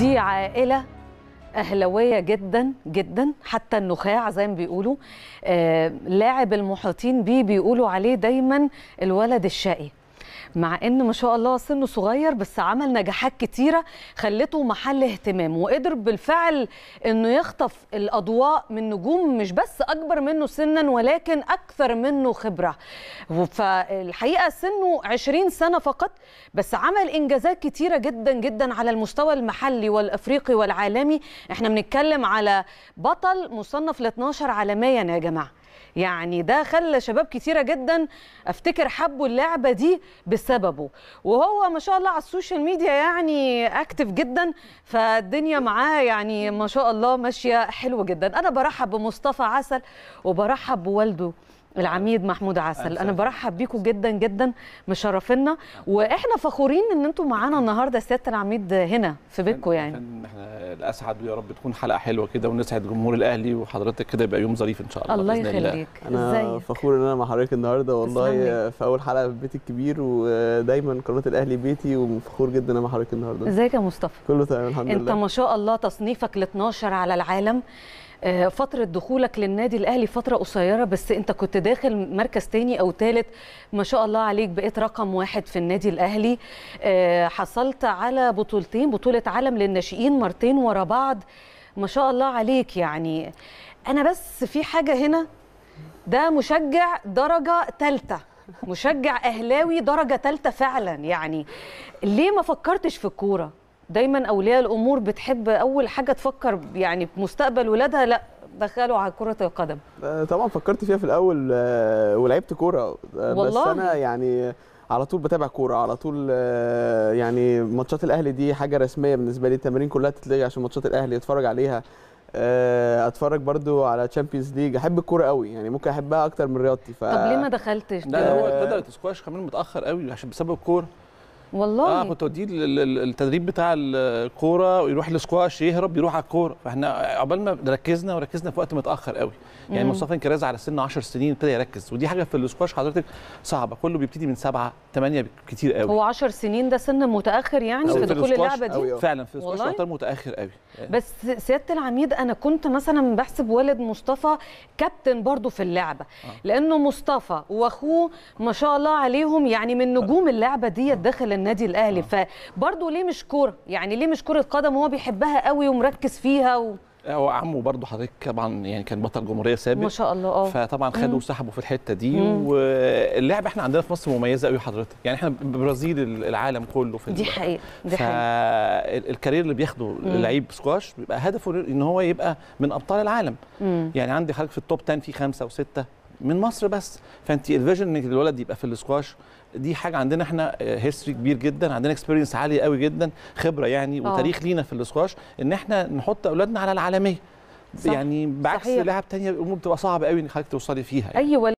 دي عائلة اهلاويه جدا جدا حتى النخاع زي ما بيقولوا آه لاعب المحيطين بيه بيقولوا عليه دايما الولد الشقي مع ان ما شاء الله سنه صغير بس عمل نجاحات كتيره خلته محل اهتمام وقدر بالفعل انه يخطف الاضواء من نجوم مش بس اكبر منه سنا ولكن اكثر منه خبره فالحقيقه سنه 20 سنه فقط بس عمل انجازات كتيره جدا جدا على المستوى المحلي والافريقي والعالمي احنا بنتكلم على بطل مصنف ل 12 عالميا يا جماعه يعني ده خلى شباب كتيرة جدا افتكر حبوا اللعبة دي بسببه وهو ما شاء الله على السوشيال ميديا يعني اكتف جدا فالدنيا معاه يعني ما شاء الله ماشية حلوة جدا انا برحب بمصطفى عسل وبرحب بوالده العميد محمود عسل انا برحب بيكم جدا جدا مشرفينا واحنا فخورين ان انتم معانا النهارده سياده العميد هنا في بيتكم يعني احنا الاسعد ويا رب تكون حلقه حلوه كده ونسعد جمهور الاهلي وحضرتك كده يبقى يوم ظريف ان شاء الله الله يخليك انا فخور ان انا مع حضرتك النهارده والله في اول حلقه في البيت الكبير ودايما قناه الاهلي بيتي وفخور جدا انا مع حضرتك النهارده ازيك يا مصطفى كله تمام الحمد لله انت ما شاء الله تصنيفك ال 12 على العالم آه، فتره دخولك للنادي الاهلي فتره قصيره بس انت كنت داخل مركز تاني او تالت ما شاء الله عليك بقيت رقم واحد في النادي الاهلي آه، حصلت على بطولتين بطوله عالم للناشئين مرتين ورا بعض ما شاء الله عليك يعني انا بس في حاجه هنا ده مشجع درجه تالتة مشجع اهلاوي درجه تالتة فعلا يعني ليه ما فكرتش في الكوره دايما اولياء الامور بتحب اول حاجه تفكر يعني بمستقبل ولادها لا دخلوا على كره القدم آه، طبعا فكرت فيها في الاول آه، ولعبت كوره آه، بس انا يعني على طول بتابع كوره على طول يعني ماتشات الاهلي دي حاجه رسميه بالنسبه لي التمارين كلها تتلغي عشان ماتشات الاهلي اتفرج عليها اتفرج برضو على تشامبيونز ليج احب الكوره قوي يعني ممكن احبها اكتر من رياضتي ف طب ليه ما دخلتش لا هو بدات سكواش كمان متاخر قوي عشان بسبب الكوره والله اه كنت اوديه التدريب بتاع الكوره يروح السكواش يهرب يروح على الكوره فاحنا عقبال ما ركزنا وركزنا في وقت متاخر قوي يعني مصطفى انكراز على سن 10 سنين ابتدى يركز ودي حاجه في السكواش حضرتك صعبه كله بيبتدي من سبعه 8 كتير قوي هو 10 سنين ده سن متاخر يعني في كل اللعبه دي فعلا في سكواش متاخر قوي بس سياده العميد انا كنت مثلا بحسب والد مصطفى كابتن برضه في اللعبه آه. لانه مصطفى واخوه ما شاء الله عليهم يعني من نجوم اللعبه دي آه. داخل النادي الاهلي آه. فبرضه ليه مش كوره يعني ليه مش كره قدم وهو بيحبها قوي ومركز فيها و... آه، هو عمه برضه حضرتك طبعا يعني كان بطل جمهوريه سابق ما شاء الله اه فطبعا خدوا وسحبوا في الحته دي واللعبه احنا عندنا في مصر مميزه قوي حضرتك يعني احنا برازيل العالم كله في دي حقيقه دي حقيقه فالكارير اللي بياخده لعيب سكواش بيبقى هدفه ان هو يبقى من ابطال العالم مم. يعني عندي حضرتك في التوب 10 في خمسه وسته من مصر بس فانت الفيجن ان الولد يبقى في السكواش دي حاجه عندنا احنا هيستوري آه، كبير جدا عندنا اكسبيرينس عاليه قوي جدا خبره يعني أوه. وتاريخ لينا في السكواش ان احنا نحط اولادنا على العالميه يعني بعكس لعب تانية الامور بتبقى صعبه قوي ان حضرتك توصلي فيها يعني. ايوه